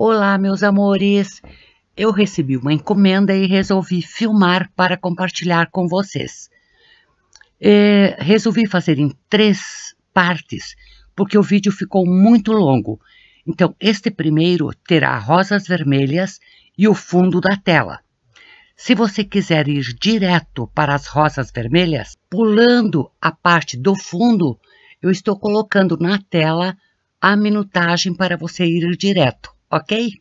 Olá, meus amores! Eu recebi uma encomenda e resolvi filmar para compartilhar com vocês. É, resolvi fazer em três partes, porque o vídeo ficou muito longo. Então, este primeiro terá rosas vermelhas e o fundo da tela. Se você quiser ir direto para as rosas vermelhas, pulando a parte do fundo, eu estou colocando na tela a minutagem para você ir direto ok?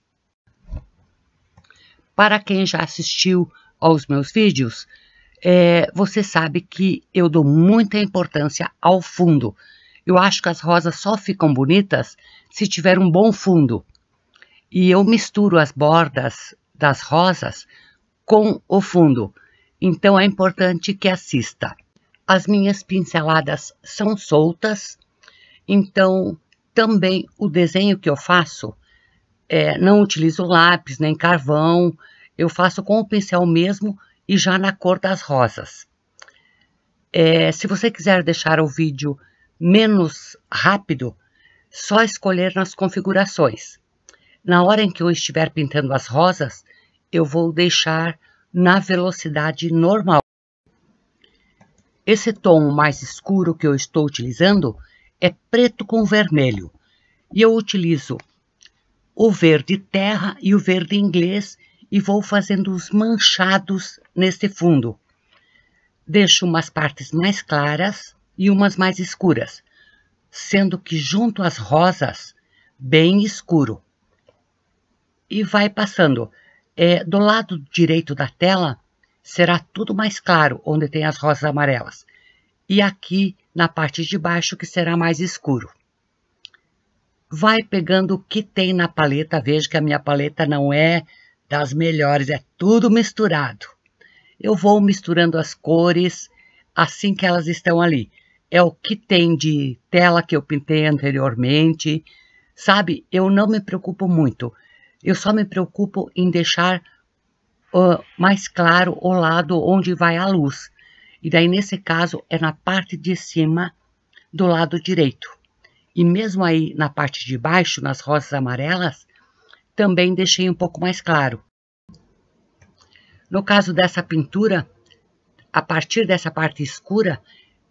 Para quem já assistiu aos meus vídeos, é, você sabe que eu dou muita importância ao fundo. Eu acho que as rosas só ficam bonitas se tiver um bom fundo. E eu misturo as bordas das rosas com o fundo. Então é importante que assista. As minhas pinceladas são soltas, então também o desenho que eu faço é, não utilizo lápis nem carvão, eu faço com o pincel mesmo e já na cor das rosas. É, se você quiser deixar o vídeo menos rápido, só escolher nas configurações. Na hora em que eu estiver pintando as rosas, eu vou deixar na velocidade normal. Esse tom mais escuro que eu estou utilizando é preto com vermelho e eu utilizo o verde terra e o verde inglês e vou fazendo os manchados nesse fundo. Deixo umas partes mais claras e umas mais escuras, sendo que junto às rosas, bem escuro. E vai passando. É, do lado direito da tela será tudo mais claro, onde tem as rosas amarelas. E aqui na parte de baixo que será mais escuro vai pegando o que tem na paleta. Veja que a minha paleta não é das melhores, é tudo misturado. Eu vou misturando as cores assim que elas estão ali. É o que tem de tela que eu pintei anteriormente. Sabe, eu não me preocupo muito. Eu só me preocupo em deixar uh, mais claro o lado onde vai a luz. E daí, nesse caso, é na parte de cima do lado direito. E mesmo aí na parte de baixo, nas rosas amarelas, também deixei um pouco mais claro. No caso dessa pintura, a partir dessa parte escura,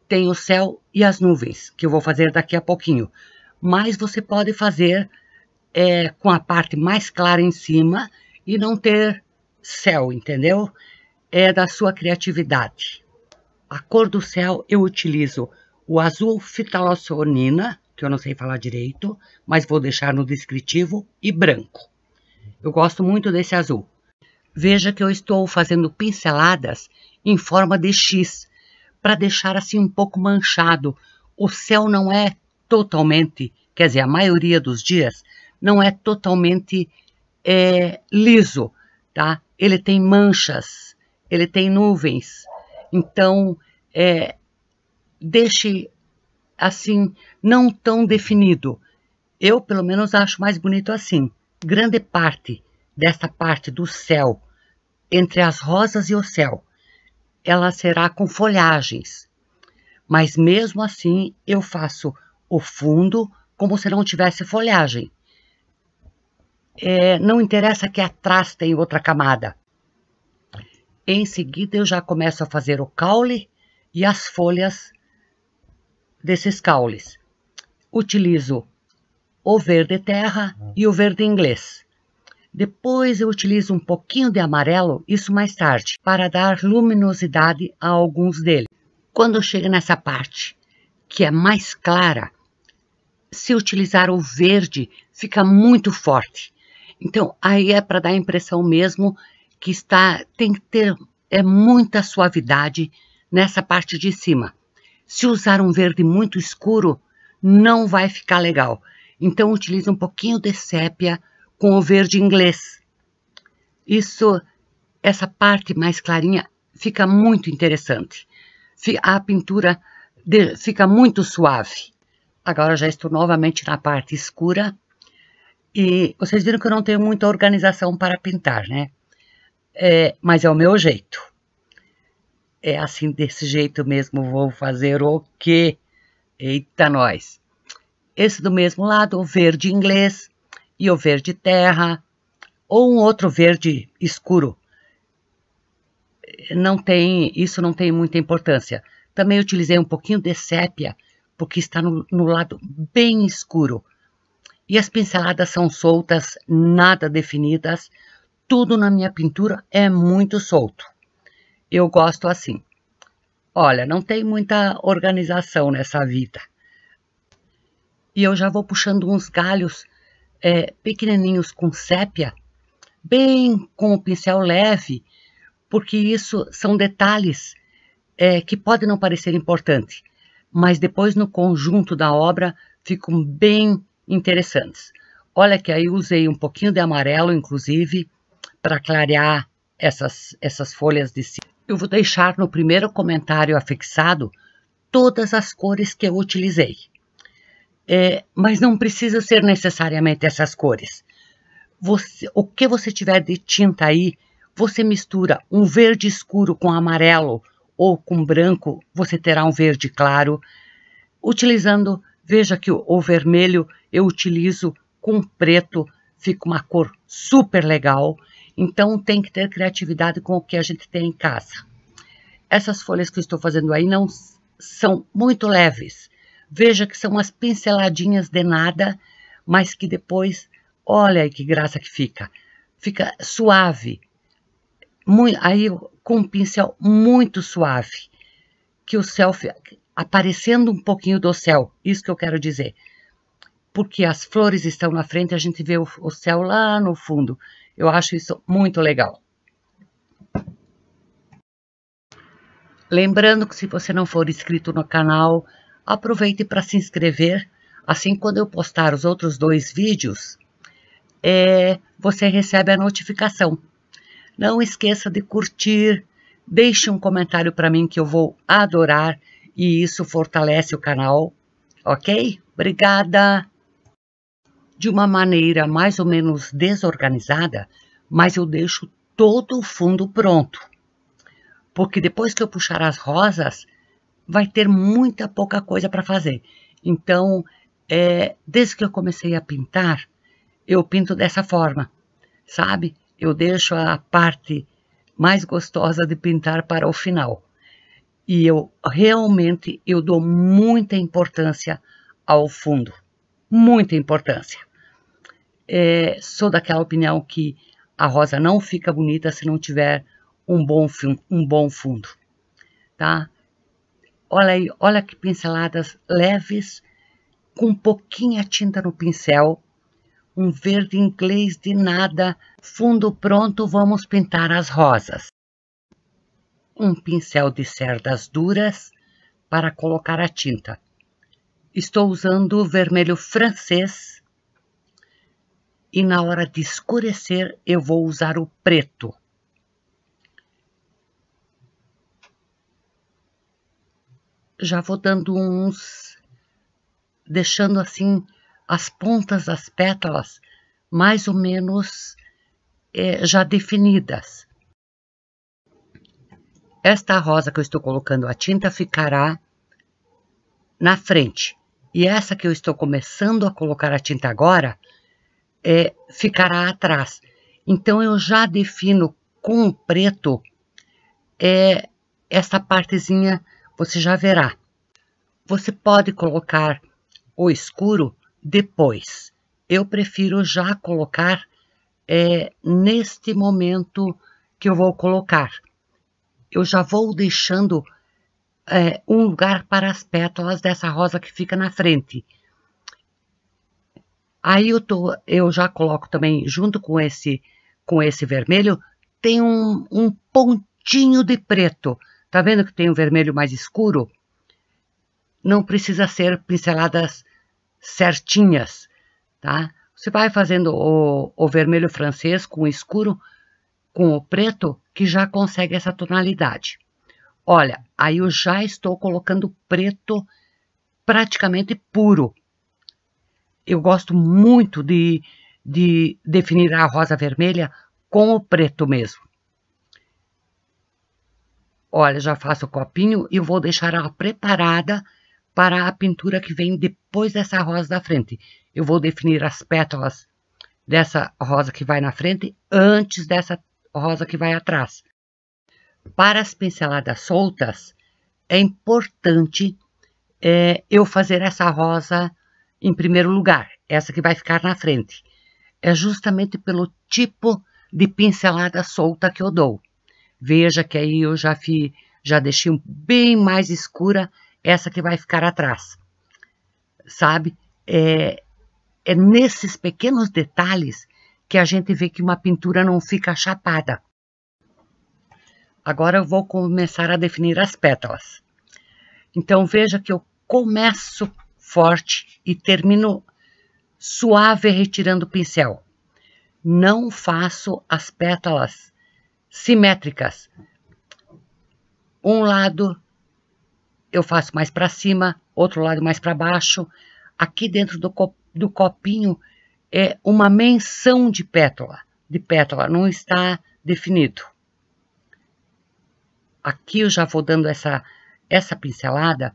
tem o céu e as nuvens, que eu vou fazer daqui a pouquinho. Mas você pode fazer é, com a parte mais clara em cima e não ter céu, entendeu? É da sua criatividade. A cor do céu eu utilizo o azul fitalocionina, que eu não sei falar direito, mas vou deixar no descritivo, e branco. Eu gosto muito desse azul. Veja que eu estou fazendo pinceladas em forma de X, para deixar assim um pouco manchado. O céu não é totalmente, quer dizer, a maioria dos dias, não é totalmente é, liso, tá? Ele tem manchas, ele tem nuvens. Então, é, deixe assim, não tão definido. Eu, pelo menos, acho mais bonito assim. Grande parte desta parte do céu, entre as rosas e o céu, ela será com folhagens. Mas mesmo assim, eu faço o fundo como se não tivesse folhagem. É, não interessa que atrás tem outra camada. Em seguida, eu já começo a fazer o caule e as folhas desses caules. Utilizo o verde terra e o verde inglês. Depois eu utilizo um pouquinho de amarelo, isso mais tarde, para dar luminosidade a alguns deles. Quando eu chego nessa parte, que é mais clara, se utilizar o verde, fica muito forte. Então, aí é para dar a impressão mesmo que está tem que ter é muita suavidade nessa parte de cima. Se usar um verde muito escuro, não vai ficar legal. Então utilize um pouquinho de sépia com o verde inglês. Isso, essa parte mais clarinha fica muito interessante. A pintura fica muito suave. Agora já estou novamente na parte escura. E vocês viram que eu não tenho muita organização para pintar, né? É, mas é o meu jeito é assim desse jeito mesmo, vou fazer o quê? Eita nós! Esse do mesmo lado, o verde inglês e o verde terra, ou um outro verde escuro. Não tem, isso não tem muita importância. Também utilizei um pouquinho de sépia, porque está no, no lado bem escuro. E as pinceladas são soltas, nada definidas. Tudo na minha pintura é muito solto eu gosto assim. Olha, não tem muita organização nessa vida. E eu já vou puxando uns galhos é, pequenininhos com sépia, bem com o pincel leve, porque isso são detalhes é, que podem não parecer importantes, mas depois no conjunto da obra ficam bem interessantes. Olha que aí usei um pouquinho de amarelo, inclusive, para clarear essas, essas folhas de cima. Eu vou deixar no primeiro comentário afixado todas as cores que eu utilizei. É, mas não precisa ser necessariamente essas cores. Você, o que você tiver de tinta aí, você mistura um verde escuro com amarelo ou com branco, você terá um verde claro. Utilizando, veja que o, o vermelho eu utilizo com preto, fica uma cor super legal. Então, tem que ter criatividade com o que a gente tem em casa. Essas folhas que eu estou fazendo aí não são muito leves. Veja que são umas pinceladinhas de nada, mas que depois, olha aí que graça que fica. Fica suave. Muito, aí com um pincel muito suave, que o céu aparecendo um pouquinho do céu, isso que eu quero dizer. Porque as flores estão na frente, a gente vê o, o céu lá no fundo. Eu acho isso muito legal. Lembrando que se você não for inscrito no canal, aproveite para se inscrever. Assim, quando eu postar os outros dois vídeos, é, você recebe a notificação. Não esqueça de curtir, deixe um comentário para mim que eu vou adorar e isso fortalece o canal, ok? Obrigada! de uma maneira mais ou menos desorganizada, mas eu deixo todo o fundo pronto. Porque depois que eu puxar as rosas, vai ter muita pouca coisa para fazer. Então, é, desde que eu comecei a pintar, eu pinto dessa forma, sabe? Eu deixo a parte mais gostosa de pintar para o final. E eu realmente eu dou muita importância ao fundo, muita importância é, sou daquela opinião que a rosa não fica bonita se não tiver um bom, um bom fundo, tá? Olha aí, olha que pinceladas leves, com pouquinha tinta no pincel, um verde inglês de nada, fundo pronto, vamos pintar as rosas. Um pincel de cerdas duras para colocar a tinta. Estou usando o vermelho francês e na hora de escurecer eu vou usar o preto. Já vou dando uns, deixando assim as pontas das pétalas mais ou menos é, já definidas. Esta rosa que eu estou colocando a tinta ficará na frente. E essa que eu estou começando a colocar a tinta agora é, ficará atrás. Então eu já defino com preto é, essa partezinha, você já verá. Você pode colocar o escuro depois. Eu prefiro já colocar é, neste momento que eu vou colocar. Eu já vou deixando é, um lugar para as pétalas dessa rosa que fica na frente. Aí eu, tô, eu já coloco também, junto com esse, com esse vermelho, tem um, um pontinho de preto. Tá vendo que tem um vermelho mais escuro? Não precisa ser pinceladas certinhas, tá? Você vai fazendo o, o vermelho francês com o escuro, com o preto, que já consegue essa tonalidade. Olha, aí eu já estou colocando preto praticamente puro, eu gosto muito de, de definir a rosa vermelha com o preto mesmo. Olha, já faço o copinho e vou deixar ela preparada para a pintura que vem depois dessa rosa da frente. Eu vou definir as pétalas dessa rosa que vai na frente antes dessa rosa que vai atrás. Para as pinceladas soltas, é importante é, eu fazer essa rosa em primeiro lugar, essa que vai ficar na frente, é justamente pelo tipo de pincelada solta que eu dou. Veja que aí eu já, fi, já deixei bem mais escura essa que vai ficar atrás. Sabe? É, é nesses pequenos detalhes que a gente vê que uma pintura não fica chapada. Agora eu vou começar a definir as pétalas. Então veja que eu começo forte e termino suave retirando o pincel. Não faço as pétalas simétricas. Um lado eu faço mais para cima, outro lado mais para baixo. Aqui dentro do, do copinho é uma menção de pétala, de pétala, não está definido. Aqui eu já vou dando essa, essa pincelada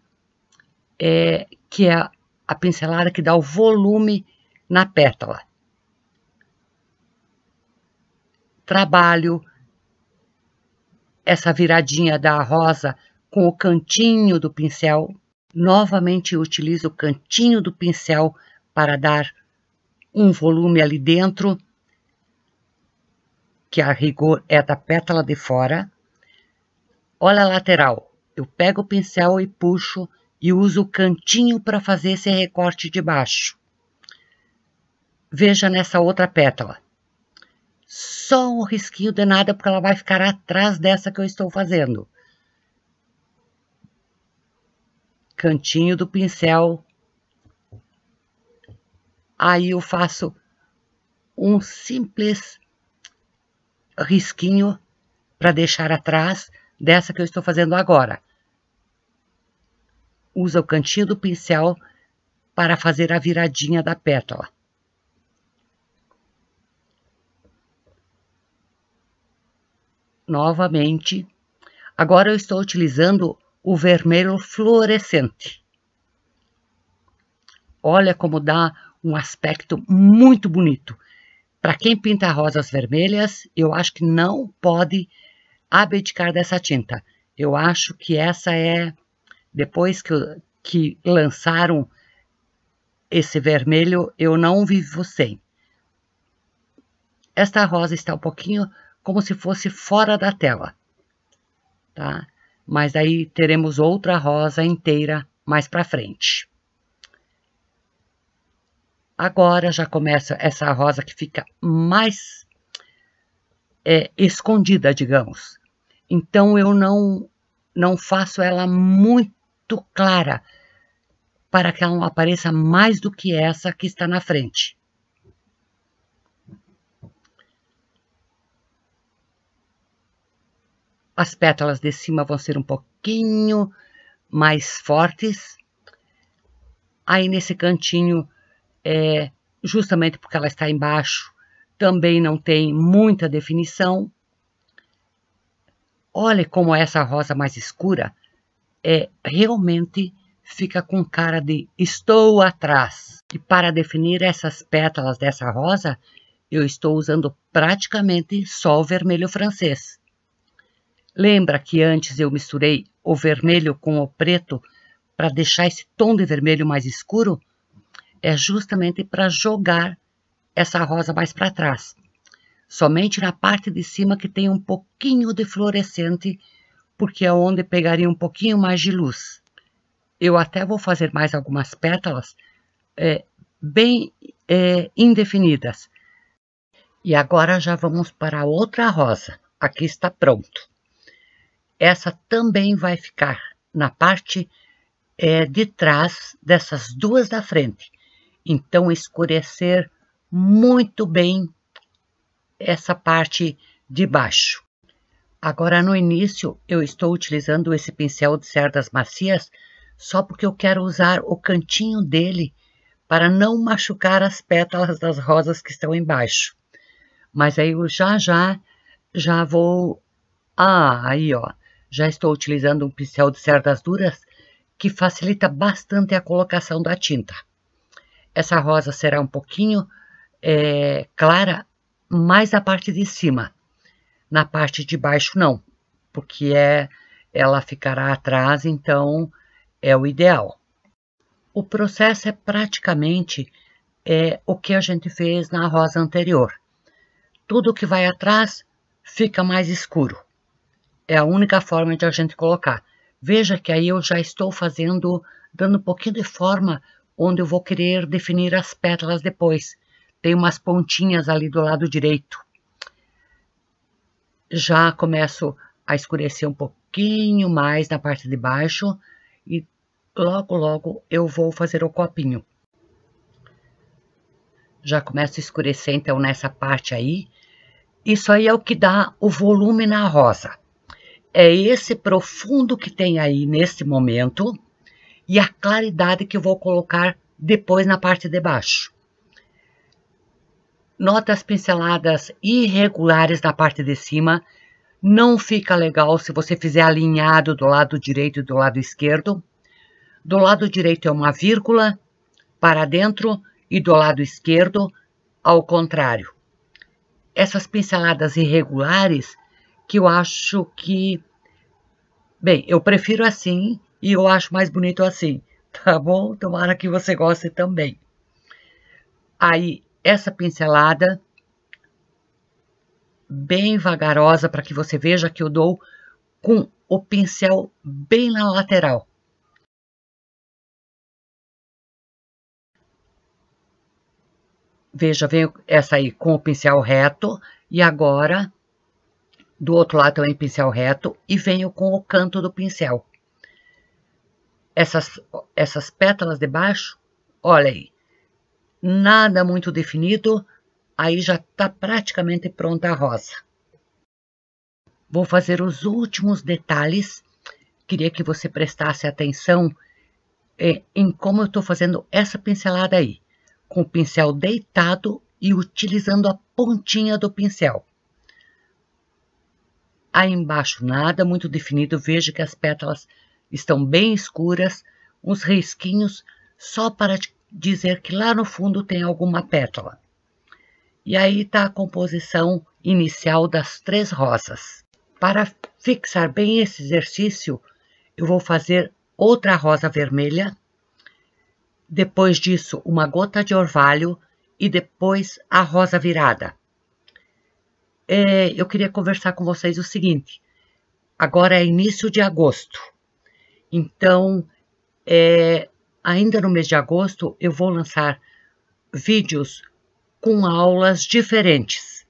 é, que é a pincelada que dá o volume na pétala. Trabalho essa viradinha da rosa com o cantinho do pincel. Novamente utilizo o cantinho do pincel para dar um volume ali dentro, que a rigor é da pétala de fora. Olha a lateral, eu pego o pincel e puxo e uso o cantinho para fazer esse recorte de baixo. Veja nessa outra pétala. Só um risquinho de nada, porque ela vai ficar atrás dessa que eu estou fazendo. Cantinho do pincel. Aí eu faço um simples risquinho para deixar atrás dessa que eu estou fazendo agora usa o cantinho do pincel para fazer a viradinha da pétala. Novamente, agora eu estou utilizando o vermelho fluorescente. Olha como dá um aspecto muito bonito. Para quem pinta rosas vermelhas, eu acho que não pode abdicar dessa tinta. Eu acho que essa é depois que, que lançaram esse vermelho, eu não vivo sem. Esta rosa está um pouquinho como se fosse fora da tela, tá? Mas aí teremos outra rosa inteira mais para frente. Agora já começa essa rosa que fica mais é, escondida, digamos. Então eu não não faço ela muito muito clara para que ela não apareça mais do que essa que está na frente. As pétalas de cima vão ser um pouquinho mais fortes. Aí nesse cantinho, é, justamente porque ela está embaixo, também não tem muita definição. Olhe como é essa rosa mais escura é realmente fica com cara de estou atrás. E para definir essas pétalas dessa rosa, eu estou usando praticamente só o vermelho francês. Lembra que antes eu misturei o vermelho com o preto para deixar esse tom de vermelho mais escuro? É justamente para jogar essa rosa mais para trás. Somente na parte de cima que tem um pouquinho de fluorescente porque é onde pegaria um pouquinho mais de luz. Eu até vou fazer mais algumas pétalas é, bem é, indefinidas. E agora já vamos para outra rosa. Aqui está pronto. Essa também vai ficar na parte é, de trás dessas duas da frente. Então, escurecer muito bem essa parte de baixo. Agora no início eu estou utilizando esse pincel de cerdas macias só porque eu quero usar o cantinho dele para não machucar as pétalas das rosas que estão embaixo. Mas aí eu já já já vou... Ah, aí ó, já estou utilizando um pincel de cerdas duras que facilita bastante a colocação da tinta. Essa rosa será um pouquinho é, clara mais a parte de cima na parte de baixo não, porque é ela ficará atrás, então é o ideal. O processo é praticamente é, o que a gente fez na rosa anterior. Tudo que vai atrás fica mais escuro. É a única forma de a gente colocar. Veja que aí eu já estou fazendo, dando um pouquinho de forma onde eu vou querer definir as pétalas depois. Tem umas pontinhas ali do lado direito já começo a escurecer um pouquinho mais na parte de baixo e logo, logo eu vou fazer o copinho. Já começa a escurecer então nessa parte aí. Isso aí é o que dá o volume na rosa. É esse profundo que tem aí neste momento e a claridade que eu vou colocar depois na parte de baixo notas pinceladas irregulares na parte de cima. Não fica legal se você fizer alinhado do lado direito e do lado esquerdo. Do lado direito é uma vírgula para dentro e do lado esquerdo ao contrário. Essas pinceladas irregulares que eu acho que... Bem, eu prefiro assim e eu acho mais bonito assim, tá bom? Tomara que você goste também. Aí, essa pincelada bem vagarosa para que você veja que eu dou com o pincel bem na lateral. Veja, venho essa aí com o pincel reto e agora do outro lado também pincel reto e venho com o canto do pincel. Essas, essas pétalas de baixo, olha aí, nada muito definido, aí já está praticamente pronta a rosa. Vou fazer os últimos detalhes. Queria que você prestasse atenção é, em como eu estou fazendo essa pincelada aí, com o pincel deitado e utilizando a pontinha do pincel. Aí embaixo nada muito definido, veja que as pétalas estão bem escuras, uns risquinhos só para dizer que lá no fundo tem alguma pétala. E aí está a composição inicial das três rosas. Para fixar bem esse exercício, eu vou fazer outra rosa vermelha, depois disso uma gota de orvalho e depois a rosa virada. É, eu queria conversar com vocês o seguinte: agora é início de agosto, então é, Ainda no mês de agosto, eu vou lançar vídeos com aulas diferentes.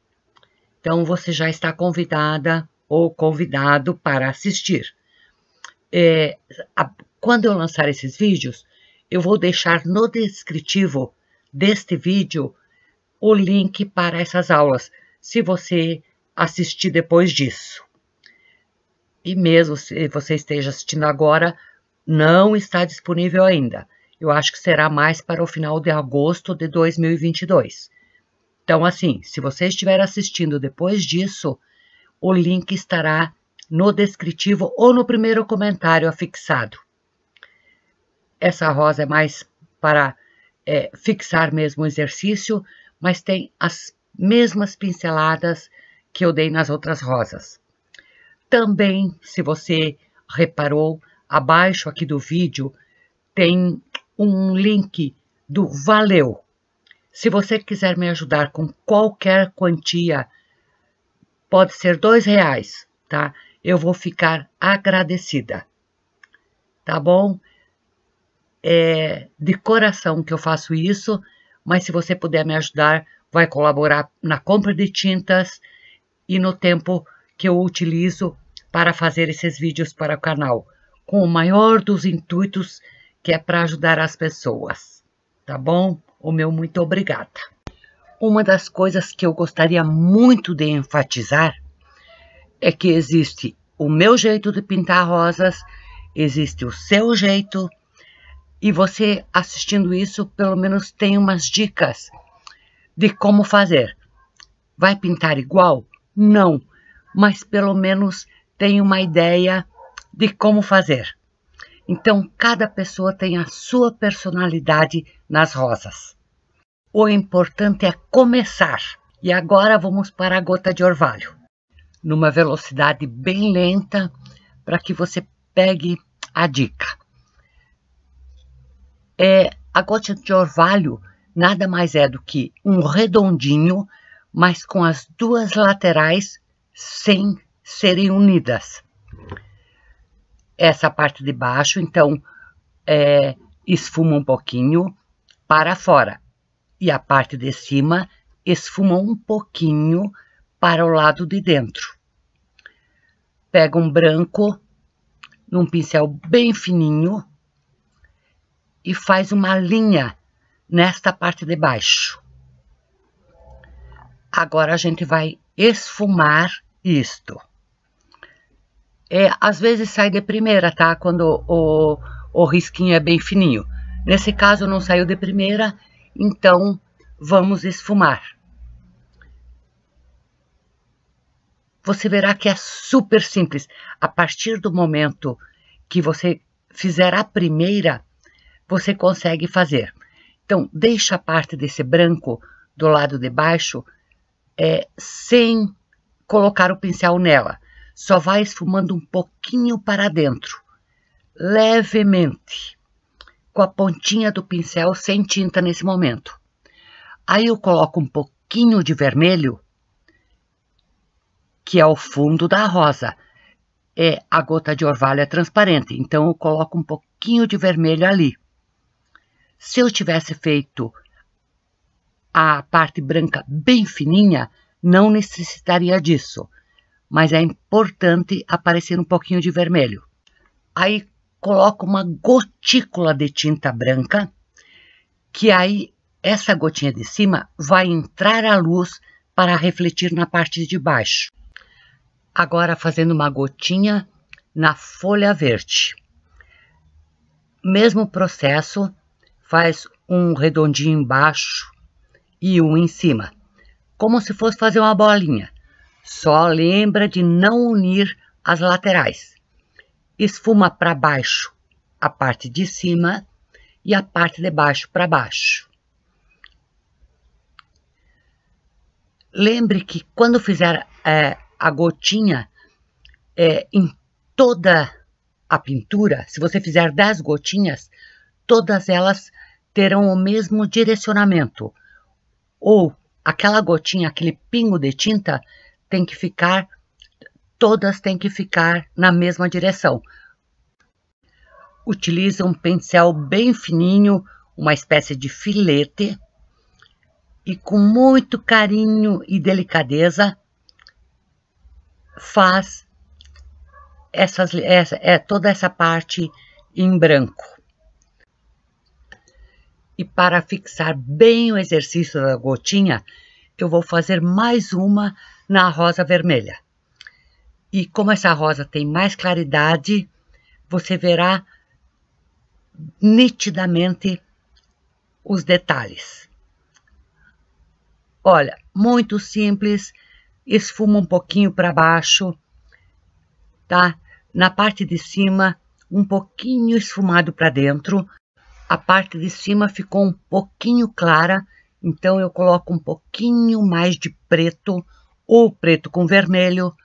Então, você já está convidada ou convidado para assistir. É, a, quando eu lançar esses vídeos, eu vou deixar no descritivo deste vídeo o link para essas aulas, se você assistir depois disso. E mesmo se você esteja assistindo agora, não está disponível ainda. Eu acho que será mais para o final de agosto de 2022. Então, assim, se você estiver assistindo depois disso, o link estará no descritivo ou no primeiro comentário afixado. Essa rosa é mais para é, fixar mesmo o exercício, mas tem as mesmas pinceladas que eu dei nas outras rosas. Também, se você reparou, abaixo aqui do vídeo tem um link do Valeu. Se você quiser me ajudar com qualquer quantia, pode ser dois reais, tá? Eu vou ficar agradecida, tá bom? É de coração que eu faço isso, mas se você puder me ajudar, vai colaborar na compra de tintas e no tempo que eu utilizo para fazer esses vídeos para o canal com o maior dos intuitos, que é para ajudar as pessoas. Tá bom? O meu muito obrigada. Uma das coisas que eu gostaria muito de enfatizar é que existe o meu jeito de pintar rosas, existe o seu jeito, e você assistindo isso, pelo menos tem umas dicas de como fazer. Vai pintar igual? Não, mas pelo menos tem uma ideia de como fazer. Então, cada pessoa tem a sua personalidade nas rosas. O importante é começar. E agora vamos para a gota de orvalho, numa velocidade bem lenta, para que você pegue a dica. É, a gota de orvalho nada mais é do que um redondinho, mas com as duas laterais sem serem unidas essa parte de baixo, então é, esfuma um pouquinho para fora. E a parte de cima esfuma um pouquinho para o lado de dentro. Pega um branco num pincel bem fininho e faz uma linha nesta parte de baixo. Agora a gente vai esfumar isto é, às vezes sai de primeira, tá? Quando o, o risquinho é bem fininho. Nesse caso não saiu de primeira, então vamos esfumar. Você verá que é super simples. A partir do momento que você fizer a primeira, você consegue fazer. Então, deixa a parte desse branco do lado de baixo é, sem colocar o pincel nela. Só vai esfumando um pouquinho para dentro, levemente, com a pontinha do pincel sem tinta nesse momento. Aí eu coloco um pouquinho de vermelho, que é o fundo da rosa. É a gota de orvalho é transparente, então eu coloco um pouquinho de vermelho ali. Se eu tivesse feito a parte branca bem fininha, não necessitaria disso mas é importante aparecer um pouquinho de vermelho. Aí coloco uma gotícula de tinta branca, que aí essa gotinha de cima vai entrar a luz para refletir na parte de baixo. Agora fazendo uma gotinha na folha verde. Mesmo processo, faz um redondinho embaixo e um em cima, como se fosse fazer uma bolinha. Só lembra de não unir as laterais. Esfuma para baixo a parte de cima e a parte de baixo para baixo. Lembre que quando fizer é, a gotinha é, em toda a pintura, se você fizer 10 gotinhas, todas elas terão o mesmo direcionamento. Ou aquela gotinha, aquele pingo de tinta tem que ficar, todas têm que ficar na mesma direção. Utiliza um pincel bem fininho, uma espécie de filete, e com muito carinho e delicadeza faz essas, essa, é, é, toda essa parte em branco. E para fixar bem o exercício da gotinha, eu vou fazer mais uma na rosa vermelha. E como essa rosa tem mais claridade, você verá nitidamente os detalhes. Olha, muito simples, esfuma um pouquinho para baixo, tá? Na parte de cima, um pouquinho esfumado para dentro. A parte de cima ficou um pouquinho clara, então eu coloco um pouquinho mais de preto ou preto com vermelho,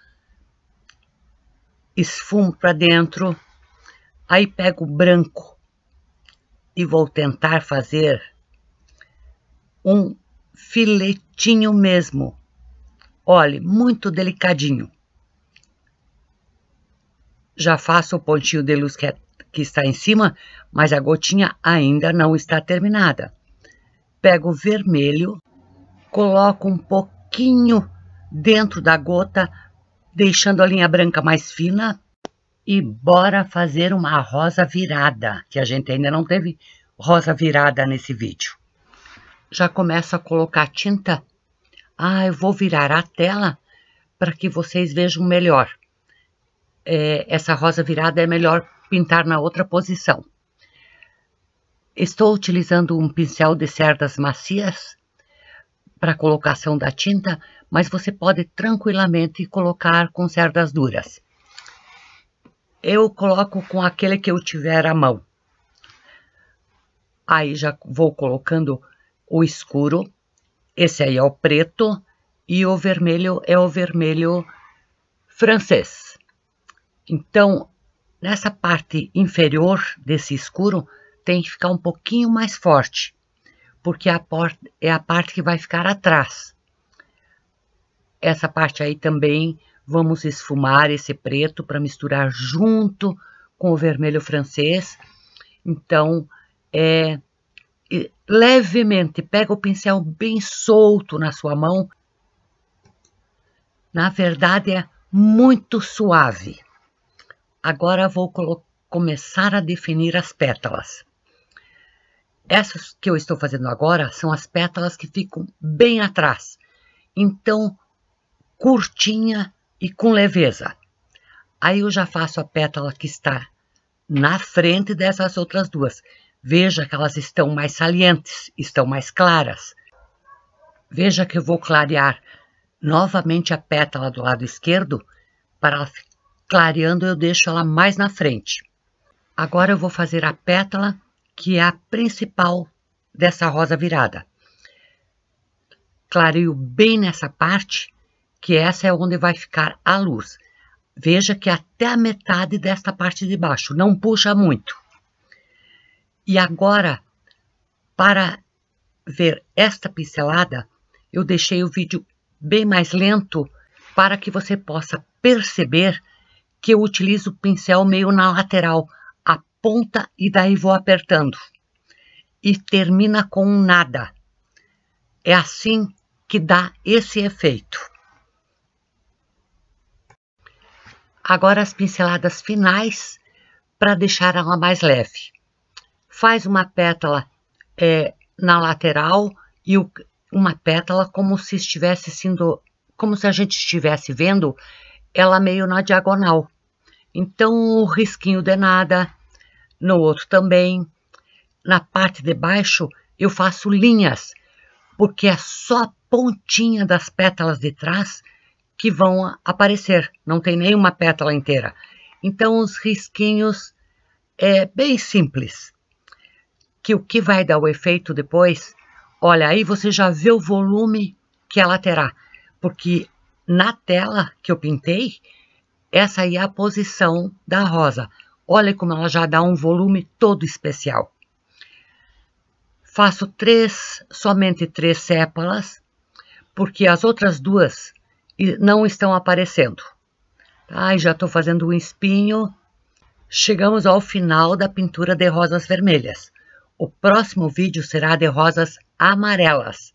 esfumo para dentro, aí pego o branco e vou tentar fazer um filetinho mesmo. Olhe, muito delicadinho. Já faço o pontinho de luz que, é, que está em cima, mas a gotinha ainda não está terminada. Pego o vermelho, coloco um pouquinho dentro da gota, deixando a linha branca mais fina. E bora fazer uma rosa virada, que a gente ainda não teve rosa virada nesse vídeo. Já começa a colocar tinta. Ah, eu vou virar a tela para que vocês vejam melhor. É, essa rosa virada é melhor pintar na outra posição. Estou utilizando um pincel de cerdas macias para colocação da tinta mas você pode tranquilamente colocar com cerdas duras. Eu coloco com aquele que eu tiver à mão. Aí já vou colocando o escuro, esse aí é o preto, e o vermelho é o vermelho francês. Então, nessa parte inferior desse escuro, tem que ficar um pouquinho mais forte, porque é a parte que vai ficar atrás. Essa parte aí também vamos esfumar esse preto para misturar junto com o vermelho francês. Então, é, levemente, pega o pincel bem solto na sua mão. Na verdade, é muito suave. Agora vou começar a definir as pétalas. Essas que eu estou fazendo agora são as pétalas que ficam bem atrás. Então, curtinha e com leveza. Aí eu já faço a pétala que está na frente dessas outras duas. Veja que elas estão mais salientes, estão mais claras. Veja que eu vou clarear novamente a pétala do lado esquerdo, para clareando eu deixo ela mais na frente. Agora eu vou fazer a pétala, que é a principal dessa rosa virada. Clareio bem nessa parte que essa é onde vai ficar a luz. Veja que até a metade desta parte de baixo, não puxa muito. E agora, para ver esta pincelada, eu deixei o vídeo bem mais lento para que você possa perceber que eu utilizo o pincel meio na lateral, a ponta, e daí vou apertando. E termina com nada. É assim que dá esse efeito. Agora as pinceladas finais para deixar ela mais leve. Faz uma pétala é, na lateral e o, uma pétala como se estivesse sendo, como se a gente estivesse vendo ela meio na diagonal. Então o risquinho de nada, no outro também. Na parte de baixo eu faço linhas, porque é só a pontinha das pétalas de trás que vão aparecer, não tem nenhuma pétala inteira. Então, os risquinhos é bem simples, que o que vai dar o efeito depois, olha, aí você já vê o volume que ela terá, porque na tela que eu pintei, essa aí é a posição da rosa. Olha como ela já dá um volume todo especial. Faço três, somente três sépalas, porque as outras duas não estão aparecendo. Ai, já estou fazendo um espinho. Chegamos ao final da pintura de rosas vermelhas. O próximo vídeo será de rosas amarelas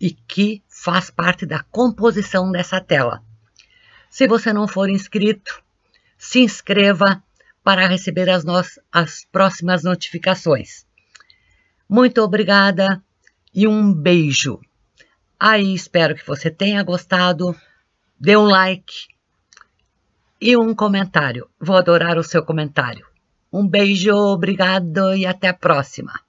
e que faz parte da composição dessa tela. Se você não for inscrito, se inscreva para receber as, nossas, as próximas notificações. Muito obrigada e um beijo. Aí espero que você tenha gostado dê um like e um comentário. Vou adorar o seu comentário. Um beijo, obrigado e até a próxima.